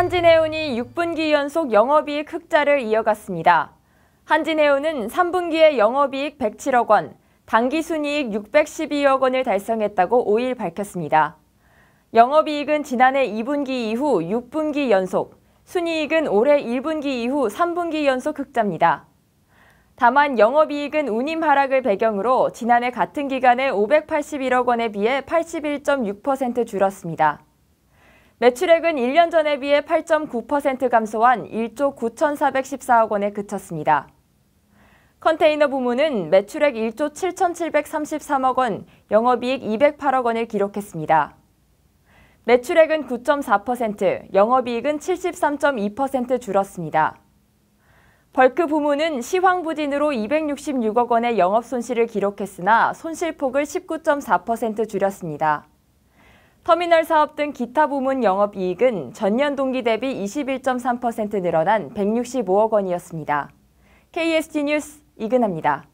한진해운이 6분기 연속 영업이익 흑자를 이어갔습니다. 한진해운은 3분기에 영업이익 107억 원, 당기순이익 612억 원을 달성했다고 5일 밝혔습니다. 영업이익은 지난해 2분기 이후 6분기 연속, 순이익은 올해 1분기 이후 3분기 연속 흑자입니다. 다만 영업이익은 운임 하락을 배경으로 지난해 같은 기간에 581억 원에 비해 81.6% 줄었습니다. 매출액은 1년 전에 비해 8.9% 감소한 1조 9,414억 원에 그쳤습니다. 컨테이너 부문은 매출액 1조 7,733억 원, 영업이익 208억 원을 기록했습니다. 매출액은 9.4%, 영업이익은 73.2% 줄었습니다. 벌크 부문은 시황부진으로 266억 원의 영업 손실을 기록했으나 손실폭을 19.4% 줄였습니다. 터미널 사업 등 기타 부문 영업 이익은 전년 동기 대비 21.3% 늘어난 165억 원이었습니다. KST 뉴스 이근합니다.